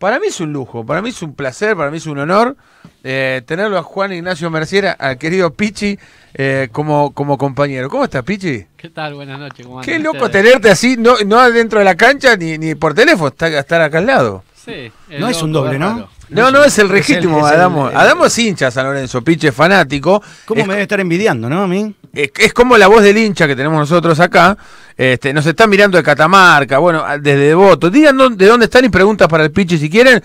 Para mí es un lujo, para mí es un placer, para mí es un honor eh, tenerlo a Juan Ignacio Merciera, al querido Pichi, eh, como, como compañero. ¿Cómo estás, Pichi? ¿Qué tal? Buenas noches. Juan. Qué loco tenerte así, no, no adentro de la cancha ni, por teléfono, estar, acá al lado. Sí. No es un doble, ¿no? No, no, es el regítimo, Adamo. Adamo es hincha San Lorenzo, Pichi es fanático. ¿Cómo me debe estar envidiando, no, a mí? es, como la voz del hincha que tenemos nosotros acá. Este, nos están mirando de Catamarca, bueno, desde Devoto. Digan de dónde están y preguntas para el Pichi si quieren.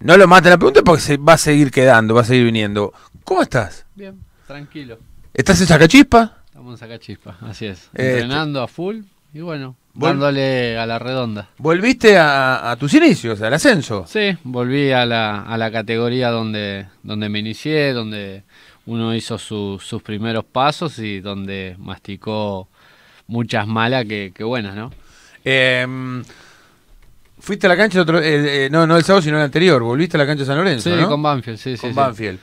No lo maten la pregunta porque se va a seguir quedando, va a seguir viniendo. ¿Cómo estás? Bien, tranquilo. ¿Estás en Sacachispa? Estamos en Sacachispa, así es. Este. Entrenando a full y bueno, dándole a la redonda. ¿Volviste a, a, tus inicios, al ascenso? Sí, volví a la, categoría donde, donde me inicié, donde uno hizo sus primeros pasos y donde masticó muchas malas que, buenas, ¿no? Em, fuiste a la cancha, el otro, eh, no, no el sábado, sino el anterior, volviste a la cancha de San Lorenzo. Sí, con Banfield, sí, sí. Con Banfield.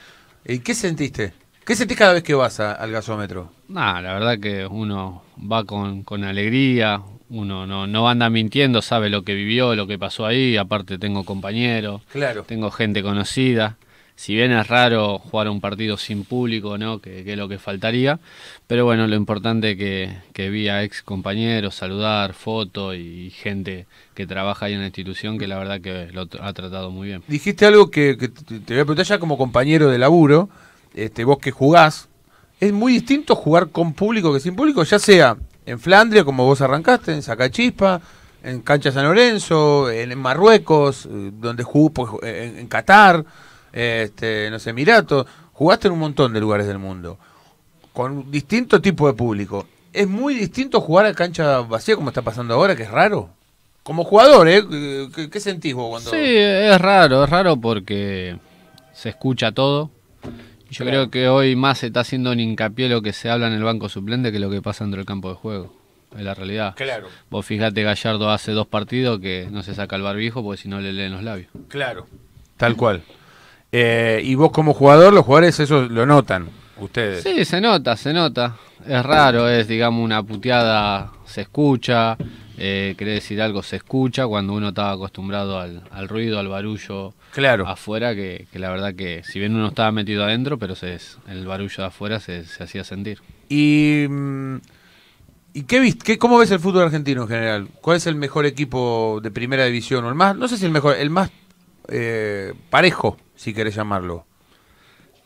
¿Y qué sentiste? ¿Qué sentís cada vez que vas al gasómetro? Nah, la verdad que uno va con, alegría, uno no, no, anda mintiendo, sabe lo que vivió, lo que pasó ahí, aparte tengo compañeros, claro. tengo gente conocida si bien es raro jugar un partido sin público, ¿no? que, es lo que faltaría, pero bueno, lo importante que, que vi a ex compañeros, saludar, fotos y gente que trabaja ahí en la institución, que la verdad que lo ha tratado muy bien. Dijiste algo que, te voy a preguntar ya como compañero de laburo, este, vos que jugás, es muy distinto jugar con público que sin público, ya sea en Flandria, como vos arrancaste, en Sacachispa, en Cancha San Lorenzo, en, Marruecos, eh, donde jugó pues, en Qatar este, sé, sé, jugaste en un montón de lugares del mundo, con distinto tipo de público. ¿Es muy distinto jugar a cancha vacía como está pasando ahora, que es raro? Como jugador, ¿eh? ¿Qué, sentís vos cuando...? Sí, es raro, es raro porque se escucha todo. Yo creo que hoy más se está haciendo un hincapié lo que se habla en el banco suplente que lo que pasa dentro del campo de juego. Es la realidad. Claro. Vos fijate, Gallardo hace dos partidos que no se saca el barbijo porque si no le leen los labios. Claro. Tal cual. Eh, y vos como jugador, los jugadores eso lo notan, ustedes. Sí, se nota, se nota. Es raro, es digamos una puteada, se escucha, eh, quiere decir algo, se escucha cuando uno estaba acostumbrado al, ruido, al barullo afuera, que, la verdad que si bien uno estaba metido adentro, pero se, el barullo de afuera se, hacía sentir. Y... Mm, ¿Y qué, qué, cómo ves el fútbol argentino en general? ¿Cuál es el mejor equipo de primera división? O el más, no sé si el mejor, el más eh, parejo si querés llamarlo.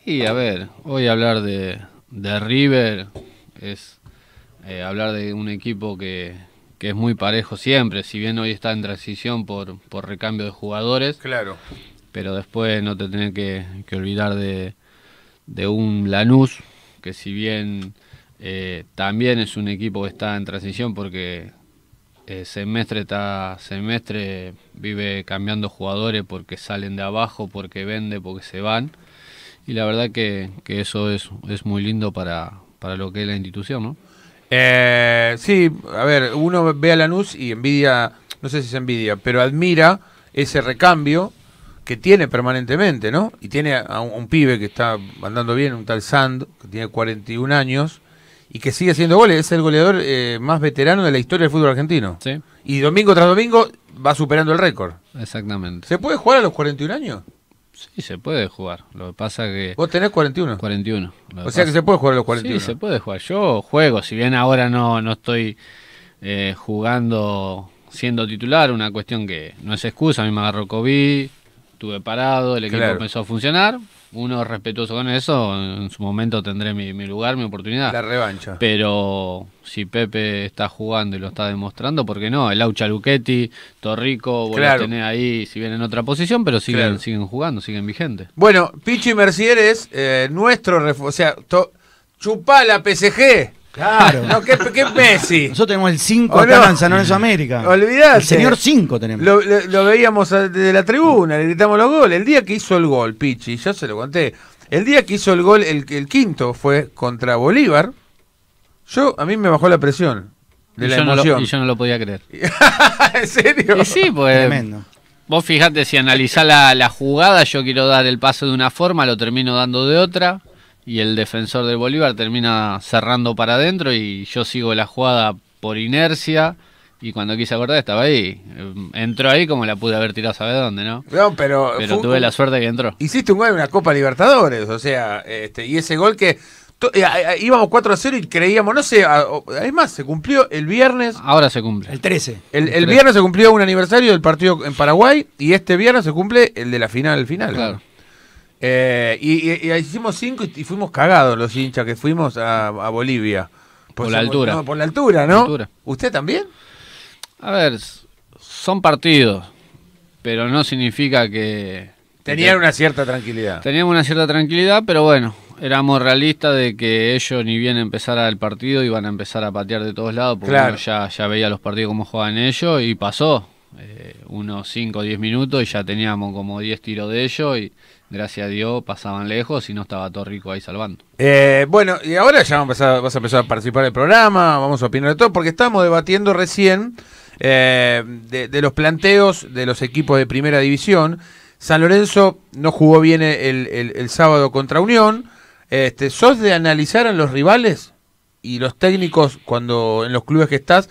Y a ver, hoy hablar de, de River es eh, hablar de un equipo que, que, es muy parejo siempre, si bien hoy está en transición por, por recambio de jugadores. Claro. Pero después no te tenés que, olvidar de, de un Lanús, que si bien eh, también es un equipo que está en transición porque eh, semestre está semestre, vive cambiando jugadores porque salen de abajo, porque vende, porque se van. Y la verdad que, eso es, es muy lindo para, para lo que es la institución, ¿no? Eh, sí, a ver, uno ve a Lanús y envidia, no sé si es envidia, pero admira ese recambio que tiene permanentemente, ¿no? Y tiene a un, un pibe que está andando bien, un tal Sand, que tiene 41 años, y que sigue siendo goles. Es el goleador eh, más veterano de la historia del fútbol argentino. Sí. Y domingo tras domingo va superando el récord. Exactamente. ¿Se puede jugar a los 41 años? Sí, se puede jugar. Lo que pasa que. Vos tenés 41. 41. o sea que se puede jugar a los 41. Sí, se puede jugar. Yo juego, si bien ahora no, no estoy eh, jugando siendo titular, una cuestión que no es excusa. A mí me agarró COVID, estuve parado, el equipo empezó a funcionar, uno respetuoso con eso, en su momento tendré mi, lugar, mi oportunidad. La revancha. Pero si Pepe está jugando y lo está demostrando, ¿por qué no? El Aucha Luchetti, Torrico, vos a tener ahí, si bien en otra posición, pero siguen, siguen jugando, siguen vigentes. Bueno, Pichi Mercier es eh, nuestro, o sea, chupá la PCG. Claro. No, ¿qué, Nosotros tenemos el 5 acá no? en San América. Olvidate. El señor 5 tenemos. Lo, veíamos eh, desde la tribuna, le gritamos los goles. El día que hizo el gol, Pichi, ya se lo conté. El día que hizo el gol, el, el quinto fue contra Bolívar. Yo, a mí me bajó la presión de la emoción. y yo no lo podía creer. ¿En serio? sí, pues. Tremendo. Vos fijate, si analizás la jugada, yo quiero dar el paso de una forma, lo termino dando de otra y el defensor del Bolívar termina cerrando para adentro y yo sigo la jugada por inercia. Y cuando quise acordar estaba ahí. Eh, entró ahí como la pude haber tirado, sabe dónde, no? pero. tuve la suerte que entró. Hiciste un gol en una Copa Libertadores, o sea, este, y ese gol que. Eh, íbamos 4 a 0 y creíamos, no sé, es más, se cumplió el viernes. Ahora se cumple. El 13. El, viernes se cumplió un aniversario del partido en Paraguay y este viernes se cumple el de la final, final. Claro. Eh, y, hicimos cinco y, fuimos cagados los hinchas que fuimos a, Bolivia. Por, pues la altura. por la altura, ¿no? ¿Usted también? A ver, son partidos, pero no significa que... Tenían una cierta tranquilidad. Teníamos una cierta tranquilidad, pero bueno, éramos realistas de que ellos ni bien empezara el partido iban a empezar a patear de todos lados, porque ya, ya veía los partidos como juegan ellos y pasó. Eh, unos 5 o 10 minutos y ya teníamos como 10 tiros de ellos y gracias a Dios pasaban lejos y no estaba todo ahí salvando. Eh, bueno, y ahora ya vas a empezar a participar del programa, vamos a opinar de todo, porque estamos debatiendo recién eh, de, los planteos de los equipos de primera división. San Lorenzo no jugó bien el, sábado contra Unión. Este, ¿Sos de analizar a los rivales y los técnicos cuando en los clubes que estás?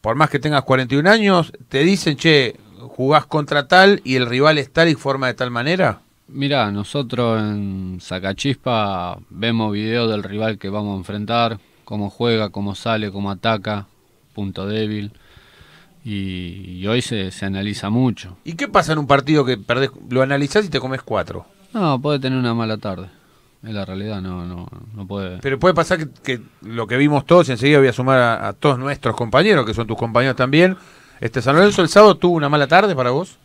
por más que tengas 41 años, te dicen, che, jugás contra tal y el rival es tal y forma de tal manera? Mirá, nosotros en Sacachispa vemos videos del rival que vamos a enfrentar, cómo juega, cómo sale, cómo ataca, punto débil. Y, hoy se, se, analiza mucho. ¿Y qué pasa en un partido que perdés, lo analizás y te comes cuatro? No, puede tener una mala tarde. Es la realidad, no, no, no puede. Pero puede pasar que, lo que vimos todos, y enseguida voy a sumar a, todos nuestros compañeros, que son tus compañeros también. Este San Lorenzo el sábado tuvo una mala tarde para vos.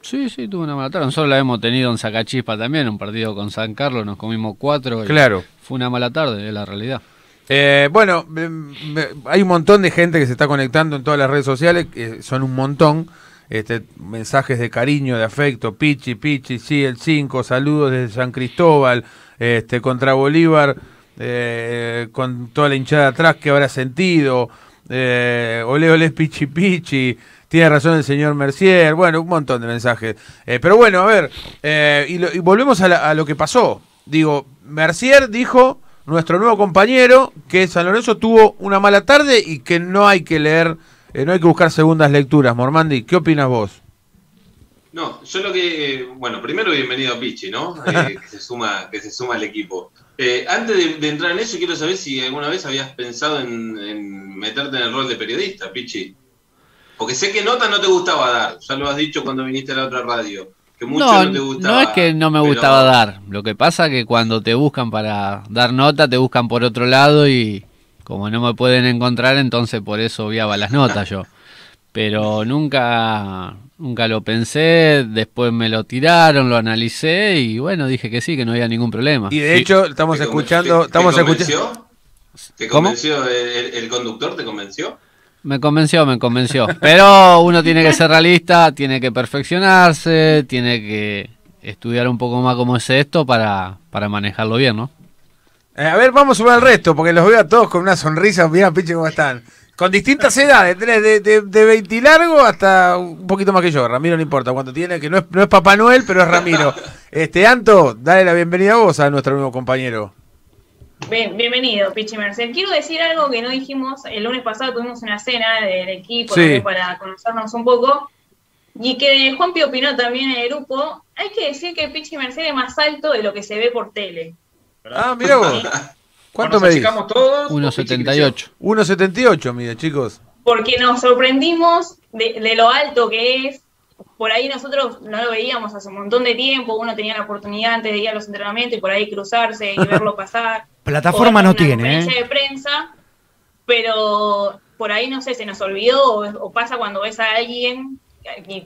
Sí, sí, tuvo una mala tarde. Nosotros la hemos tenido en Sacachispa también, un partido con San Carlos, nos comimos cuatro. Claro. Fue una mala tarde, es la realidad. Eh, bueno, hay un montón de gente que se está conectando en todas las redes sociales, que son un montón. Este, mensajes de cariño, de afecto, Pichi, Pichi, sí, el 5, saludos desde San Cristóbal, este, contra Bolívar, eh, eh, con toda la hinchada atrás que habrá sentido, eh, ole ole pichi pichi, tiene razón el señor Mercier, bueno, un montón de mensajes. Eh, pero bueno, a ver, y, volvemos a, lo que pasó. Digo, Mercier dijo, nuestro nuevo compañero, que San Lorenzo tuvo una mala tarde y que no hay que leer, no hay que buscar segundas lecturas. Mormandi, ¿qué opinas vos? No, yo lo que. Bueno, primero bienvenido a Pichi, ¿no? Eh, que, se suma, que se suma al equipo. Eh, antes de, entrar en eso, quiero saber si alguna vez habías pensado en, meterte en el rol de periodista, Pichi. Porque sé que nota no te gustaba dar, ya lo has dicho cuando viniste a la otra radio. Que mucho no, te gustaba, no es que no me gustaba dar, lo que pasa que cuando te buscan para dar nota, te buscan por otro lado y como no me pueden encontrar, entonces por eso obviaba las notas yo. pero nunca, nunca lo pensé, después me lo tiraron, lo analicé y bueno, dije que sí, que no había ningún problema. Y de hecho, estamos escuchando, te, estamos ¿Te convenció el, conductor? ¿Te convenció? Me convenció, me convenció. Pero uno tiene que ser realista, tiene que perfeccionarse, tiene que estudiar un poco más cómo es esto para, para manejarlo bien, ¿no? Eh, a ver, vamos a ver al resto, porque los veo a todos con una sonrisa, mira, pinche, cómo están. Con distintas edades, de, de, largo hasta un poquito más que yo. Ramiro no importa cuánto tiene, que no es, Papá Noel, pero es Ramiro. Este, Anto, dale la bienvenida a vos, a nuestro nuevo compañero. bienvenido, Pichi Quiero decir algo que no dijimos. El lunes pasado tuvimos una cena del equipo para conocernos un poco. Y que Juan Pío opinó también en el grupo. Hay que decir que Pichi Marcel es más alto de lo que se ve por tele. Ah, mira vos. ¿Cuánto medís? todos. 1,78. 1,78 mire chicos. Porque nos sorprendimos de, lo alto que es. Por ahí nosotros no lo veíamos hace un montón de tiempo. Uno tenía la oportunidad antes de ir a los entrenamientos y por ahí cruzarse y verlo pasar. Plataforma no tiene. ¿eh? de prensa, pero por ahí no sé, se nos olvidó o, pasa cuando ves a alguien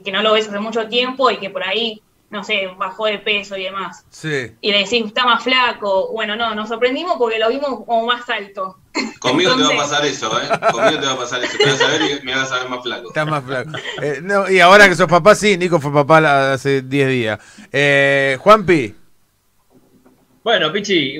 que no lo ves hace mucho tiempo y que por ahí no sé, bajó de peso y demás. Sí. Y le decís, está más flaco. Bueno, no, nos sorprendimos porque lo vimos como más alto. Conmigo te va a pasar eso, ¿eh? Conmigo te va a pasar eso. y me vas a ver más flaco. Está más flaco. Eh, y ahora que sos papá, sí, Nico fue papá hace 10 días. Eh, Juanpi. Bueno, Pichi,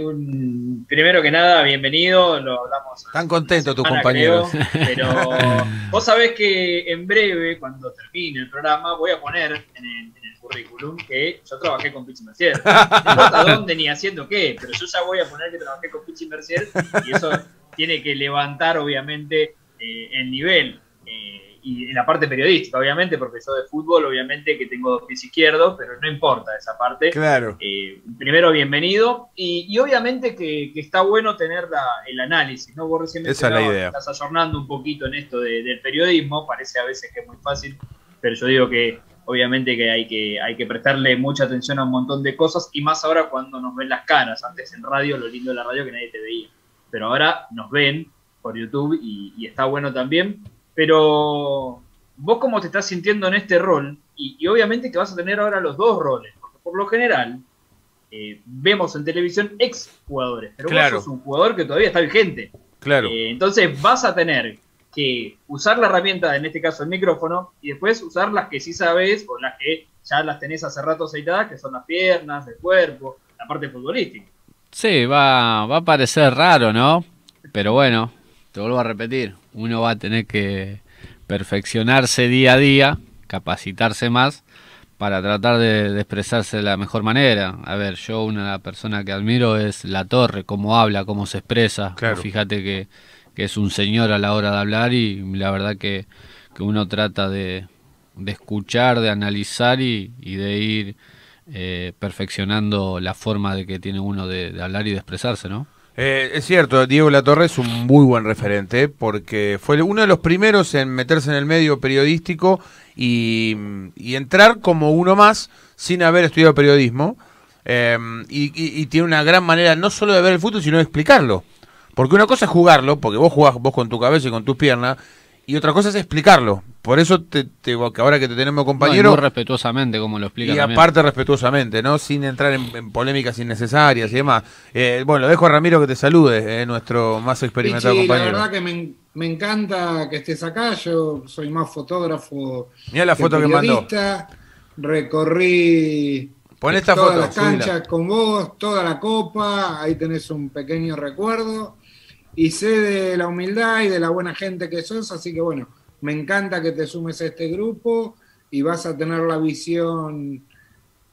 primero que nada, bienvenido. Lo hablamos. Están contentos tus compañeros. pero vos sabés que en breve, cuando termine el programa, voy a poner en el, currículum que yo trabajé con Pichi Mercier. No importa dónde ni haciendo qué, pero yo ya voy a poner que trabajé con Pichi Mercier y eso tiene que levantar, obviamente, eh, el nivel. Eh, y en la parte periodística, obviamente, porque yo de fútbol, obviamente, que tengo dos pies izquierdos, pero no importa esa parte. Claro. Eh, primero, bienvenido. Y, obviamente que, está bueno tener el análisis, ¿no? recién Esa la idea. estás ayornando un poquito en esto del periodismo, parece a veces que es muy fácil, pero yo digo que obviamente que hay, que hay que prestarle mucha atención a un montón de cosas y más ahora cuando nos ven las caras. Antes en radio, lo lindo de la radio que nadie te veía. Pero ahora nos ven por YouTube y, está bueno también. Pero vos cómo te estás sintiendo en este rol y, obviamente que vas a tener ahora los dos roles. Porque por lo general eh, vemos en televisión ex jugadores, pero vos sos un jugador que todavía está vigente. Claro. Eh, entonces vas a tener que usar la herramienta, en este caso el micrófono, y después usar las que sí sabes o las que ya las tenés hace rato aceitadas, que son las piernas, el cuerpo, la parte futbolística. Sí, va, va a parecer raro, ¿no? Pero bueno, te vuelvo a repetir, uno va a tener que perfeccionarse día a día, capacitarse más para tratar de, expresarse de la mejor manera. A ver, yo una persona que admiro es La Torre, cómo habla, cómo se expresa. Claro. Fíjate que que es un señor a la hora de hablar y la verdad que, uno trata de, de, escuchar, de analizar y, de ir eh, perfeccionando la forma de que tiene uno de, hablar y de expresarse, ¿no? Eh, es cierto, Diego Latorre es un muy buen referente eh, porque fue uno de los primeros en meterse en el medio periodístico y, entrar como uno más sin haber estudiado periodismo. y, y, tiene una gran manera no solo de ver el fútbol, sino de explicarlo. Porque una cosa es jugarlo, porque vos jugás vos con tu cabeza y con tus piernas, y otra cosa es explicarlo. Por eso, te, te ahora que te tenemos compañero... respetuosamente, como lo explica Y aparte respetuosamente, ¿no? Sin entrar en, polémicas innecesarias y demás. Eh, bueno, lo dejo a Ramiro que te salude, eh, nuestro más experimentado compañero. la verdad que me, encanta que estés acá. Yo soy más fotógrafo Mira la foto que mandó. Recorrí todas las canchas con vos, toda la copa. Ahí tenés un pequeño recuerdo y sé de la humildad y de la buena gente que sos, así que bueno, me encanta que te sumes a este grupo y vas a tener la visión,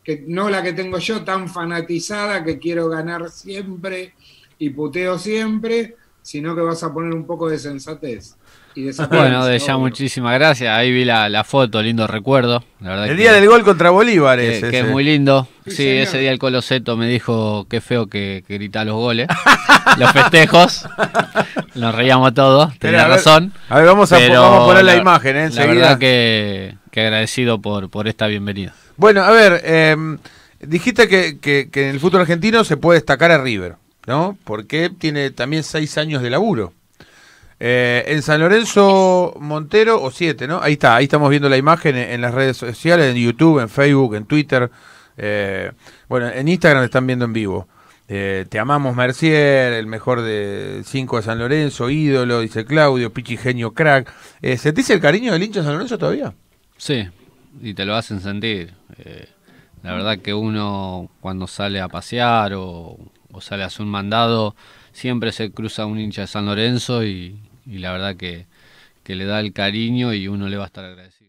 que no la que tengo yo, tan fanatizada que quiero ganar siempre y puteo siempre, sino que vas a poner un poco de sensatez. Y bueno, de ya muchísimas gracias. Ahí vi la, foto, lindo recuerdo. el día del gol contra Bolívar que, es. Que es muy lindo. Sí, ese día el Coloseto me dijo qué feo que, grita los goles. los festejos. Nos reíamos todos, tenía razón. A ver, vamos a, vamos poner la, imagen ¿eh? La verdad que, agradecido por, por esta bienvenida. Bueno, a ver, em, dijiste que, que en el fútbol argentino se puede destacar a River. ¿no? Porque tiene también seis años de laburo. Eh, en San Lorenzo Montero, o siete, ¿no? Ahí está, ahí estamos viendo la imagen en, las redes sociales, en YouTube, en Facebook, en Twitter. Eh, bueno, en Instagram están viendo en vivo. Eh, te amamos, Mercier, el mejor de cinco de San Lorenzo, ídolo, dice Claudio, pichi crack. ¿Se el cariño del hincha de San Lorenzo todavía? Sí, y te lo hacen sentir. la verdad que uno cuando sale a pasear o o sea, le hace un mandado, siempre se cruza un hincha de San Lorenzo y, la verdad que, que le da el cariño y uno le va a estar agradecido.